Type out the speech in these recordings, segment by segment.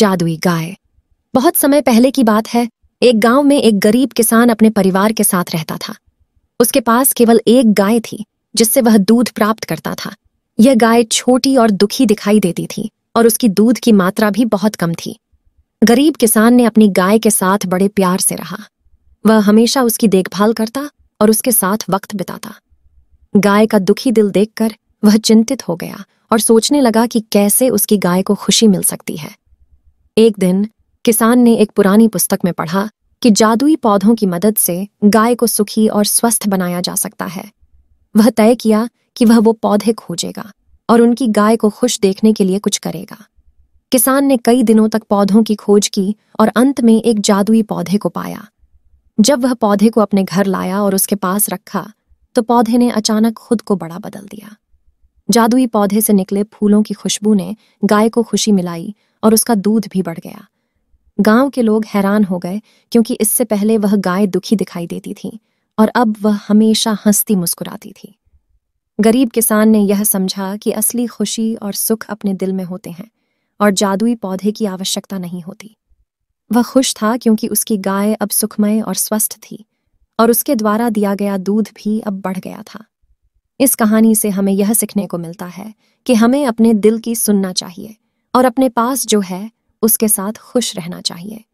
जादुई गाय बहुत समय पहले की बात है एक गांव में एक गरीब किसान अपने परिवार के साथ रहता था उसके पास केवल एक गाय थी जिससे वह दूध प्राप्त करता था यह गाय छोटी और दुखी दिखाई देती थी और उसकी दूध की मात्रा भी बहुत कम थी गरीब किसान ने अपनी गाय के साथ बड़े प्यार से रहा वह हमेशा उसकी देखभाल करता और उसके साथ वक्त बिताता गाय का दुखी दिल देखकर वह चिंतित हो गया और सोचने लगा कि कैसे उसकी गाय को खुशी मिल सकती है एक दिन किसान ने एक पुरानी पुस्तक में पढ़ा कि जादुई पौधों की मदद से गाय को सुखी और स्वस्थ बनाया जा सकता है वह तय किया कि वह वो पौधे खोजेगा और उनकी गाय को खुश देखने के लिए कुछ करेगा किसान ने कई दिनों तक पौधों की खोज की और अंत में एक जादुई पौधे को पाया जब वह पौधे को अपने घर लाया और उसके पास रखा तो पौधे ने अचानक खुद को बड़ा बदल दिया जादुई पौधे से निकले फूलों की खुशबू ने गाय को खुशी मिलाई और उसका दूध भी बढ़ गया गांव के लोग हैरान हो गए क्योंकि इससे पहले वह गाय दुखी दिखाई देती थी और अब वह हमेशा हंसती मुस्कुराती थी गरीब किसान ने यह समझा कि असली खुशी और सुख अपने दिल में होते हैं और जादुई पौधे की आवश्यकता नहीं होती वह खुश था क्योंकि उसकी गाय अब सुखमय और स्वस्थ थी और उसके द्वारा दिया गया दूध भी अब बढ़ गया था इस कहानी से हमें यह सीखने को मिलता है कि हमें अपने दिल की सुनना चाहिए और अपने पास जो है उसके साथ खुश रहना चाहिए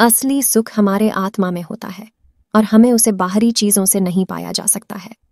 असली सुख हमारे आत्मा में होता है और हमें उसे बाहरी चीज़ों से नहीं पाया जा सकता है